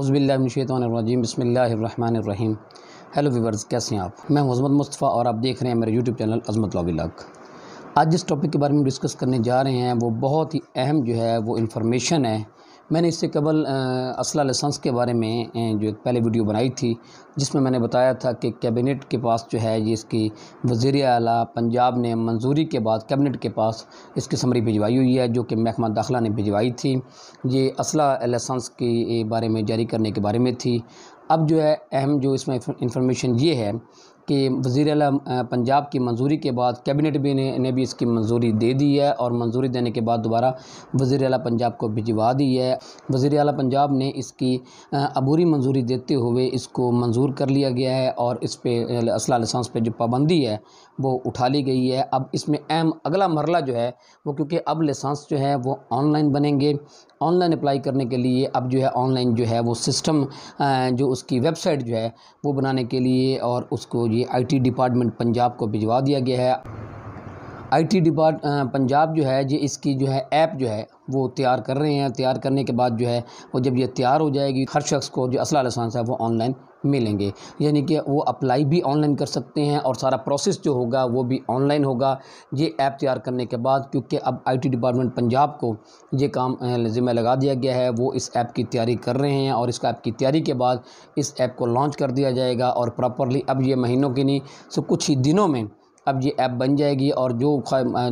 उज़बिल्लाशैतरजीम बसमीम hello viewers कैसे हैं आप मैं मज़मत मुस्तफ़ा और आप देख रहे हैं मेरे यूट्यूब चैनल अजमत लॉग आज जिस टॉपिक के बारे में डिस्कस करने जा रहे हैं वो बहुत ही अहम जो है वो इन्फॉर्मेशन है मैंने इससे कबल असला लसंस के बारे में जो एक पहले वीडियो बनाई थी जिसमें मैंने बताया था कि कैबिनेट के पास जो है ये इसकी वजीर अला पंजाब ने मंजूरी के बाद कैबिनेट के पास इसकी समरी भिजवाई हुई है जो कि महकमा दाखिला ने भिजवाई थी ये असला लसंस के बारे में जारी करने के बारे में थी अब जो है अहम जो इसमें इंफॉर्मेशन ये है कि वज़ी अल पंजाब की मंजूरी के बाद कैबिनेट भी ने, ने भी इसकी मंजूरी दे दी है और मंजूरी देने के बाद दोबारा वज़ी अल पंजाब को भिजवा दी है वज़ी अला पंजाब ने इसकी अबूरी मंजूरी देते हुए इसको मंजूर कर लिया गया है और इस पर असला लसांस पर जो पाबंदी है वो उठा ली गई है अब इसमें अहम अगला मरला जो है वो क्योंकि अब लसांस जो है वो ऑनलाइन बनेंगे ऑनलाइन अप्लाई करने के लिए अब जो है ऑनलाइन जो है वो सिस्टम जो उसकी वेबसाइट जो है वो बनाने के लिए और उसको ये आईटी डिपार्टमेंट पंजाब को भिजवा दिया गया है आईटी डिपार्ट पंजाब जो है जी इसकी जो है ऐप जो है वो तैयार कर रहे हैं तैयार करने के बाद जो है वो जब ये तैयार हो जाएगी हर शख्स को जो असला लाइसेंस है वो ऑनलाइन मिलेंगे यानी कि वो अप्लाई भी ऑनलाइन कर सकते हैं और सारा प्रोसेस जो होगा वो भी ऑनलाइन होगा ये ऐप तैयार करने के बाद क्योंकि अब आईटी डिपार्टमेंट पंजाब को ये काम ज़िम्मे लगा दिया गया है वो इस ऐप की तैयारी कर रहे हैं और इस ऐप की तैयारी के बाद इस ऐप को लॉन्च कर दिया जाएगा और प्रॉपरली अब ये महीनों की नहीं सो कुछ ही दिनों में अब ये ऐप बन जाएगी और जो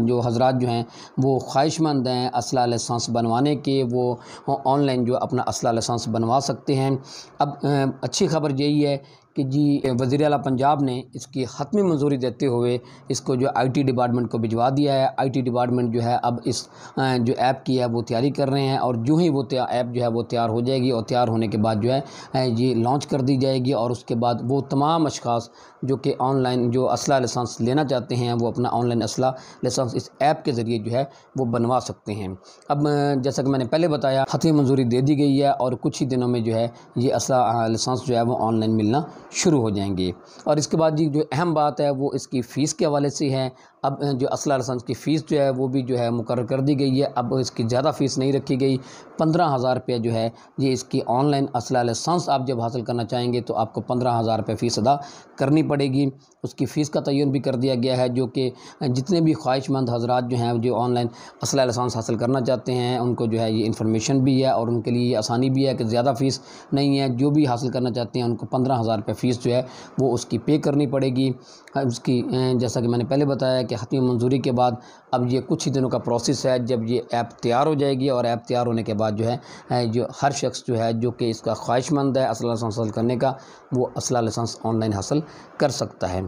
जो हजरात जो हैं वो ख्वाहिशमंद हैं असला लाइसेंस बनवाने के वो ऑनलाइन जो अपना असला लाइसेंस बनवा सकते हैं अब अच्छी खबर यही है कि जी वज़ी अला पंजाब ने इसकी हतमी मंजूरी देते हुए इसको जो आईटी डिपार्टमेंट को भिजवा दिया है आईटी डिपार्टमेंट जो है अब इस जो ऐप की है वो तैयारी कर रहे हैं और जो ही वो ऐप जो है वो तैयार हो जाएगी और तैयार होने के बाद जो है ये लॉन्च कर दी जाएगी और उसके बाद वो तमाम अशास जो कि ऑनलाइन जो असला लसेंस लेना चाहते हैं वो अपना ऑनलाइन असला लसेंस इस ऐप के ज़रिए जो है वो बनवा सकते हैं अब जैसा कि मैंने पहले बताया हतमी मंजूरी दे दी गई है और कुछ ही दिनों में जो है ये असला लसेंस जो है वो ऑनलाइन मिलना शुरू हो जाएंगे और इसके बाद जी जो अहम बात है वो इसकी फ़ीस के हवाले से है अब जो असला लसंस की फ़ीस जो है वो भी जो है मुकर कर दी गई है अब इसकी ज़्यादा फ़ीस नहीं रखी गई पंद्रह हज़ार रुपये जो है ये इसकी ऑनलाइन असला लसंस आप जब हासिल करना चाहेंगे तो आपको पंद्रह हज़ार रुपये फ़ीस अदा करनी पड़ेगी उसकी फ़ीस का तयन भी कर दिया गया है जो कि जितने भी ख्वाहिशमंद हजरा जो हैं जो ऑनलाइन असला लसंस हासिल करना चाहते हैं उनको जो है ये इन्फॉर्मेशन भी है और उनके लिए आसानी भी है कि ज़्यादा फ़ीस नहीं है जो भी हासिल करना चाहते हैं उनको पंद्रह हज़ार रुपये फ़ीस जो है वो उसकी पे करनी पड़ेगी हाँ, उसकी जैसा कि मैंने पहले बताया कि हतमी मंजूरी के बाद अब ये कुछ ही दिनों का प्रोसेस है जब ये ऐप तैयार हो जाएगी और ऐप तैयार होने के बाद जो है जो हर शख्स जो है जो कि इसका ख्वाहिशमंद है असला लाइसेंस हासिल करने का वो असला लाइसेंस ऑनलाइन हासिल कर सकता है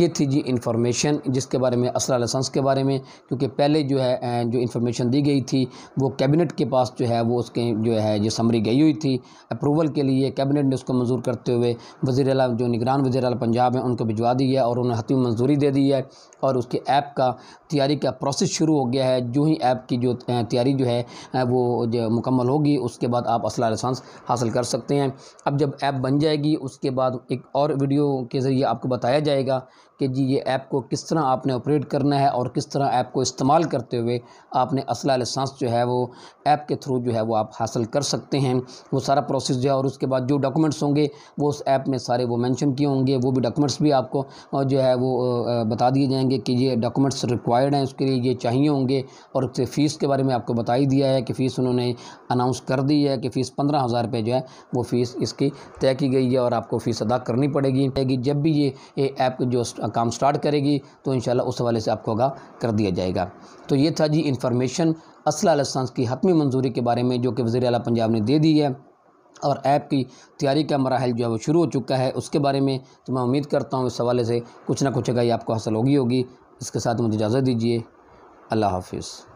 ये थी जी इन्फॉर्मेशन जिसके बारे में असला लाइसेंस के बारे में क्योंकि पहले जो है जो इन्फॉर्मेशन दी गई थी वो कैबिनेट के पास जो है वो उसके जो है जो समरी गई हुई थी अप्रूवल के लिए कैबिनेट ने उसको मंजूर करते हुए वज़ी वजेरा जो निगरान वजीर पंजाब हैं उनको भिजवा दी है और उन्हें हती मंजूरी दे दी है और उसके ऐप का तैयारी का प्रोसेस शुरू हो गया है जो ही ऐप की जो तैयारी जो है वो जो मुकम्मल होगी उसके बाद आप असला लसानस हासिल कर सकते हैं अब जब ऐप बन जाएगी उसके बाद एक और वीडियो के ज़रिए आपको बताया जाएगा कि जी ये ऐप को किस तरह आपने ऑपरेट करना है और किस तरह ऐप को इस्तेमाल करते हुए आपने असला लाइसेंस जो है वो ऐप के थ्रू जो है वो आप हासिल कर सकते हैं वो सारा प्रोसेस जो है और उसके बाद जो डॉक्यूमेंट्स होंगे वो उस ऐप में सारे वो मेंशन किए होंगे वो भी डॉक्यूमेंट्स भी आपको जो है वो बता दिए जाएंगे कि ये डॉक्यूमेंट्स रिक्वायर्ड हैं उसके लिए ये चाहिए होंगे और उससे फ़ीस के बारे में आपको बता ही दिया है कि फ़ीस उन्होंने अनाउंस कर दी है कि फ़ीस पंद्रह हज़ार रुपये जो है वो फ़ीस इसकी तय की गई है और आपको फ़ीस अदा करनी पड़ेगी जब भी ये ऐप जो काम स्टार्ट करेगी तो इन उस हवाले से आपको आगा कर दिया जाएगा तो ये था जी इन्फॉर्मेशन लसंस की हतमी मंजूरी के बारे में जो कि वज़ी अला पंजाब ने दे दी है और ऐप की तैयारी का मराहल जो है वो शुरू हो चुका है उसके बारे में तो मैं उम्मीद करता हूँ इस हवाले से कुछ ना कुछ अगर आपको हासिल होगी होगी इसके साथ मुझे इजाज़त दीजिए अल्लाह हाफिज़